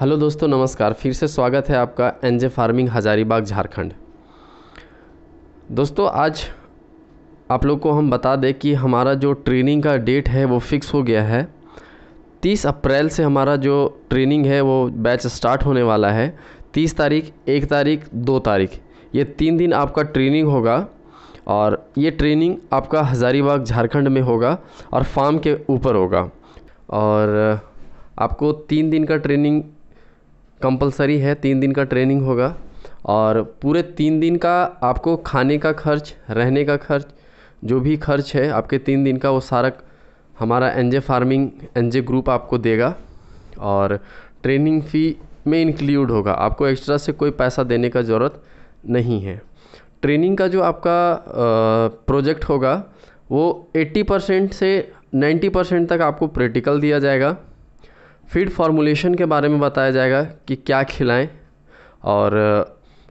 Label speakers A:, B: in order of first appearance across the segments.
A: hello दोस्तों नमस्कार फिर से स्वागत है आपका एनजे फार्मिंग हजारीबाग झारखंड दोस्तों आज आप लोग को हम बता दें कि हमारा जो ट्रेनिंग का डेट है वो फिक्स हो गया है 30 अप्रैल से हमारा जो ट्रेनिंग है वो बैच स्टार्ट होने वाला है 30 तारीख एक तारीख दो तारीख ये तीन दिन आपका ट्रेनिंग होगा और ये ट्रेनिंग आपका हजारीबाग झारखंड में होगा और फार्म के ऊपर होगा और आपको तीन दिन का ट्रेनिंग कंपलसरी है तीन दिन का ट्रेनिंग होगा और पूरे तीन दिन का आपको खाने का खर्च रहने का खर्च जो भी खर्च है आपके तीन दिन का वो सारा हमारा N J farming N J group आपको देगा और ट्रेनिंग फ़ी में इंक्लूड होगा आपको एक्स्ट्रा से कोई पैसा देने का ज़रूरत नहीं है ट्रेनिंग का जो आपका प्रोजेक्ट होगा वो 80 परसेंट से 90 परसेंट तक आपको प्रैक्टिकल दिया जाएगा फीड फार्मूलेशन के बारे में बताया जाएगा कि क्या खिलाएं और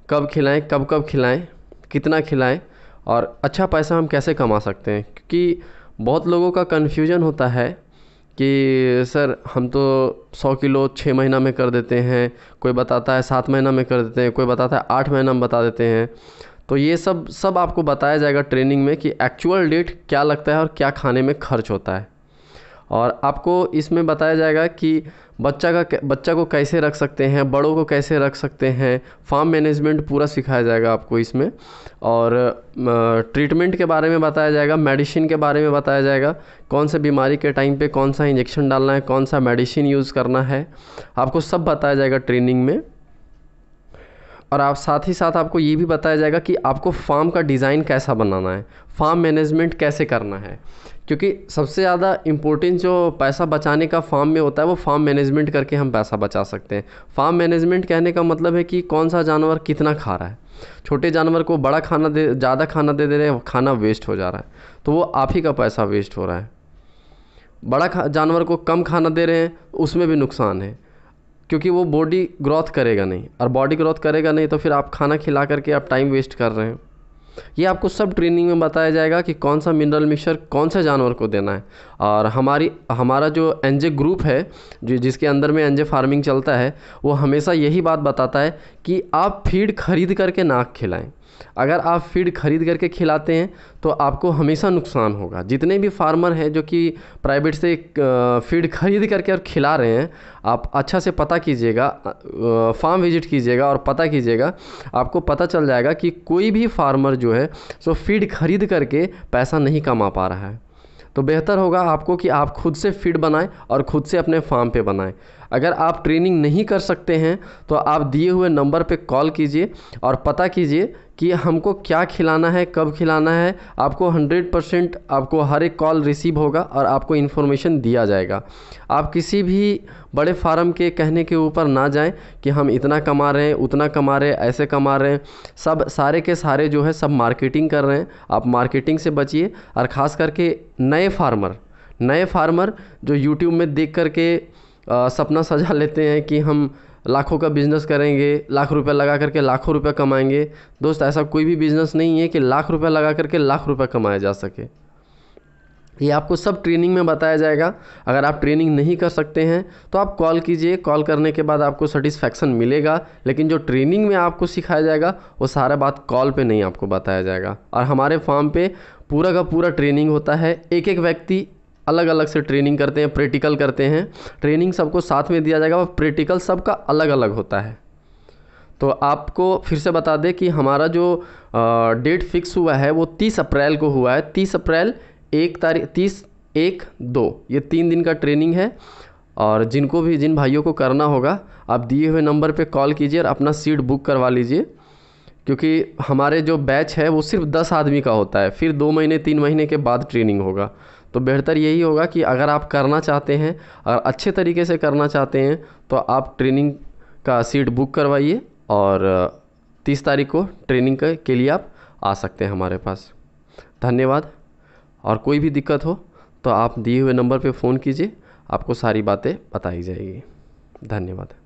A: कब खिलाएं कब कब खिलाएं कितना खिलाएं और अच्छा पैसा हम कैसे कमा सकते हैं क्योंकि बहुत लोगों का कन्फ्यूजन होता है कि सर हम तो सौ किलो छः महीना में कर देते हैं कोई बताता है सात महीना में कर देते हैं कोई बताता है आठ महीना में बता देते हैं तो ये सब सब आपको बताया जाएगा ट्रेनिंग में कि एक्चुअल डेट क्या लगता है और क्या खाने में खर्च होता है और आपको इसमें बताया जाएगा कि बच्चा का बच्चा को कैसे रख सकते हैं बड़ों को कैसे रख सकते हैं फार्म मैनेजमेंट पूरा सिखाया जाएगा आपको इसमें और ट्रीटमेंट के बारे में बताया जाएगा मेडिसिन के बारे में बताया जाएगा कौन से बीमारी के टाइम पे कौन सा इंजेक्शन डालना है कौन सा मेडिसिन यूज़ करना है आपको सब बताया जाएगा ट्रेनिंग में और आप साथ ही साथ आपको ये भी बताया जाएगा कि आपको फार्म का डिज़ाइन कैसा बनाना है फार्म मैनेजमेंट कैसे करना है क्योंकि सबसे ज़्यादा इम्पोर्टेंट जो पैसा बचाने का फार्म में होता है वो फार्म मैनेजमेंट करके हम पैसा बचा सकते हैं फार्म मैनेजमेंट कहने का मतलब है कि कौन सा जानवर कितना खा रहा है छोटे जानवर को बड़ा खाना दे ज़्यादा खाना दे दे रहे हैं खाना वेस्ट हो जा रहा है तो वो आप ही का पैसा वेस्ट हो रहा है बड़ा जानवर को कम खाना दे रहे हैं उसमें भी नुकसान है क्योंकि वो बॉडी ग्रोथ करेगा नहीं और बॉडी ग्रोथ करेगा नहीं तो फिर आप खाना खिला करके आप टाइम वेस्ट कर रहे हैं ये आपको सब ट्रेनिंग में बताया जाएगा कि कौन सा मिनरल मिक्सर कौन से जानवर को देना है और हमारी हमारा जो एनजे ग्रुप है जो जिसके अंदर में एनजे फार्मिंग चलता है वो हमेशा यही बात बताता है कि आप फीड खरीद करके नाक खिलाएं अगर आप फ़ीड खरीद करके खिलाते हैं तो आपको हमेशा नुकसान होगा जितने भी फार्मर हैं जो कि प्राइवेट से फ़ीड खरीद करके और खिला रहे हैं आप अच्छा से पता कीजिएगा फार्म विजिट कीजिएगा और पता कीजिएगा आपको पता चल जाएगा कि कोई भी फार्मर जो है सो फ़ीड खरीद करके पैसा नहीं कमा पा रहा है तो बेहतर होगा आपको कि आप खुद से फीड बनाएं और खुद से अपने फार्म पे बनाएं अगर आप ट्रेनिंग नहीं कर सकते हैं तो आप दिए हुए नंबर पे कॉल कीजिए और पता कीजिए कि हमको क्या खिलाना है कब खिलाना है आपको हंड्रेड परसेंट आपको हर एक कॉल रिसीव होगा और आपको इन्फॉर्मेशन दिया जाएगा आप किसी भी बड़े फार्म के कहने के ऊपर ना जाएं कि हम इतना कमा रहे हैं उतना कमा रहे हैं ऐसे कमा रहे हैं सब सारे के सारे जो है सब मार्केटिंग कर रहे हैं आप मार्केटिंग से बचिए और ख़ास करके नए फार्मर नए फार्मर जो यूट्यूब में देख करके आ, सपना सजा लेते हैं कि हम लाखों का बिज़नेस करेंगे लाख रुपए लगा करके लाखों रुपए कमाएंगे दोस्त ऐसा कोई भी बिज़नेस नहीं है कि लाख रुपए लगा करके लाख रुपए कमाया जा सके ये आपको सब ट्रेनिंग में बताया जाएगा अगर आप ट्रेनिंग नहीं कर सकते हैं तो आप कॉल कीजिए कॉल करने के बाद आपको सेटिस्फेक्शन मिलेगा लेकिन जो ट्रेनिंग में आपको सिखाया जाएगा वो सारा बात कॉल पे नहीं आपको बताया जाएगा और हमारे फॉर्म पे पूरा का पूरा ट्रेनिंग होता है एक एक व्यक्ति अलग अलग से ट्रेनिंग करते हैं प्रैक्टिकल करते हैं ट्रेनिंग सबको साथ में दिया जाएगा और प्रैक्टिकल सबका अलग अलग होता है तो आपको फिर से बता दें कि हमारा जो डेट फिक्स हुआ है वो तीस अप्रैल को हुआ है तीस अप्रैल एक तारीख तीस एक दो ये तीन दिन का ट्रेनिंग है और जिनको भी जिन भाइयों को करना होगा आप दिए हुए नंबर पे कॉल कीजिए और अपना सीट बुक करवा लीजिए क्योंकि हमारे जो बैच है वो सिर्फ दस आदमी का होता है फिर दो महीने तीन महीने के बाद ट्रेनिंग होगा तो बेहतर यही होगा कि अगर आप करना चाहते हैं और अच्छे तरीके से करना चाहते हैं तो आप ट्रेनिंग का सीट बुक करवाइए और तीस तारीख को ट्रेनिंग के लिए आप आ सकते हैं हमारे पास धन्यवाद और कोई भी दिक्कत हो तो आप दिए हुए नंबर पे फ़ोन कीजिए आपको सारी बातें बताई जाएगी धन्यवाद